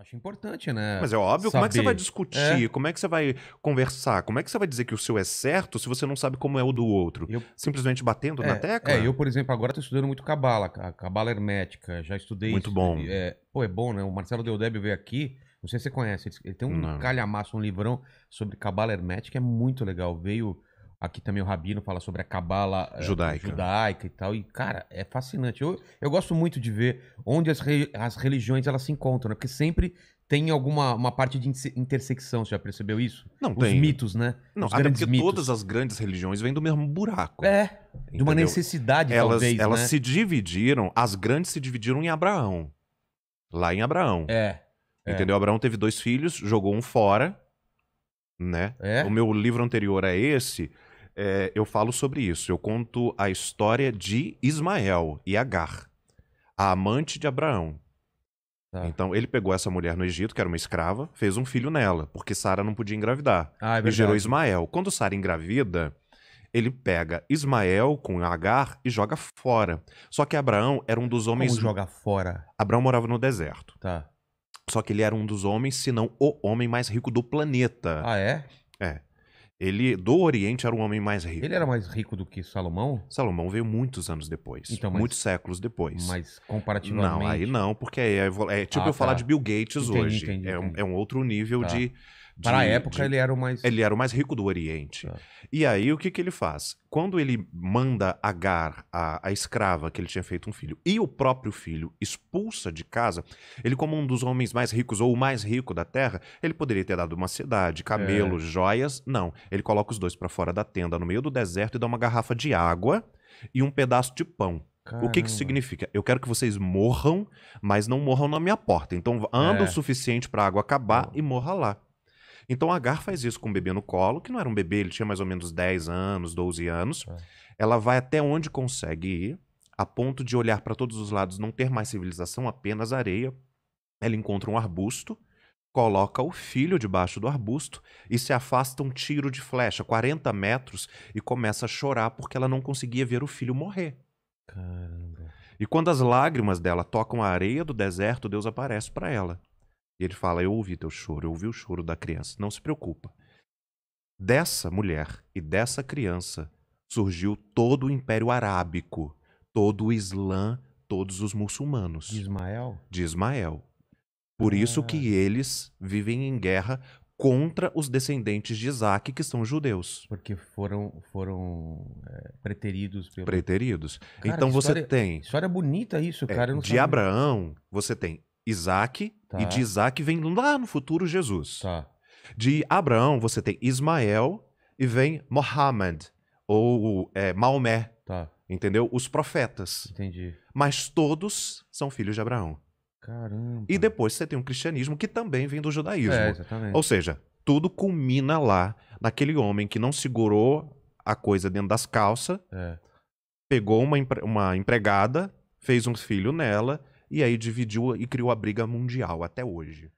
Acho importante, né? Mas é óbvio, saber. como é que você vai discutir? É. Como é que você vai conversar? Como é que você vai dizer que o seu é certo se você não sabe como é o do outro? Eu... Simplesmente batendo é, na tecla? É, eu, por exemplo, agora estou estudando muito cabala, cabala hermética, já estudei Muito isso, bom. É, pô, é bom, né? O Marcelo Deodébio veio aqui, não sei se você conhece, ele tem um não. calhamaço, um livrão sobre cabala hermética, é muito legal. Veio Aqui também o Rabino fala sobre a cabala eh, judaica. judaica. e tal. E, cara, é fascinante. Eu, eu gosto muito de ver onde as, re, as religiões elas se encontram, né? Porque sempre tem alguma uma parte de intersecção. Você já percebeu isso? Não, Os tem. mitos, né? Não, Os até porque mitos. todas as grandes religiões vêm do mesmo buraco. É, entendeu? de uma necessidade, elas, talvez, né? Elas né? se dividiram, as grandes se dividiram em Abraão. Lá em Abraão. É. é. Entendeu? É. Abraão teve dois filhos, jogou um fora, né? É. O meu livro anterior é esse é, eu falo sobre isso. Eu conto a história de Ismael e Agar, a amante de Abraão. Tá. Então ele pegou essa mulher no Egito, que era uma escrava, fez um filho nela, porque Sara não podia engravidar. Ah, é e gerou Ismael. Quando Sara engravida, ele pega Ismael com Agar e joga fora. Só que Abraão era um dos homens. Como joga fora? Abraão morava no deserto. Tá. Só que ele era um dos homens, se não o homem mais rico do planeta. Ah, é? É. Ele, do Oriente, era um homem mais rico. Ele era mais rico do que Salomão? Salomão veio muitos anos depois. Então, mas, muitos séculos depois. Mas comparativamente. Não, aí não, porque é, é tipo ah, eu tá. falar de Bill Gates entendi, hoje. Entendi, entendi. É, um, é, um outro nível tá. de para a época, de, ele era o mais. Ele era o mais rico do Oriente. É. E aí, o que, que ele faz? Quando ele manda Agar, a, a escrava que ele tinha feito um filho, e o próprio filho expulsa de casa, ele, como um dos homens mais ricos ou o mais rico da terra, ele poderia ter dado uma cidade, camelos, é. joias. Não. Ele coloca os dois para fora da tenda, no meio do deserto, e dá uma garrafa de água e um pedaço de pão. Caramba. O que, que isso significa? Eu quero que vocês morram, mas não morram na minha porta. Então, anda é. o suficiente para a água acabar e morra lá. Então Agar faz isso com o bebê no colo, que não era um bebê, ele tinha mais ou menos 10 anos, 12 anos. É. Ela vai até onde consegue ir, a ponto de olhar para todos os lados, não ter mais civilização, apenas areia. Ela encontra um arbusto, coloca o filho debaixo do arbusto e se afasta um tiro de flecha, 40 metros, e começa a chorar porque ela não conseguia ver o filho morrer. Caramba. E quando as lágrimas dela tocam a areia do deserto, Deus aparece para ela. E ele fala: Eu ouvi teu choro, eu ouvi o choro da criança. Não se preocupa. Dessa mulher e dessa criança surgiu todo o Império Arábico, todo o Islã, todos os muçulmanos. De Ismael? De Ismael. Por ah. isso que eles vivem em guerra contra os descendentes de Isaac, que são judeus. Porque foram, foram é, preteridos. Pelo... Preteridos. Cara, então história, você tem... História bonita isso, é, cara. É, de sabe. Abraão, você tem Isaac, tá. e de Isaac vem lá no futuro Jesus. Tá. De Abraão você tem Ismael e vem Mohammed, ou é, Maomé. Tá. Entendeu? Os profetas. Entendi. Mas todos são filhos de Abraão. Caramba. E depois você tem um cristianismo que também vem do judaísmo. É, exatamente. Ou seja, tudo culmina lá naquele homem que não segurou a coisa dentro das calças, é. pegou uma, uma empregada, fez um filho nela, e aí dividiu e criou a briga mundial até hoje.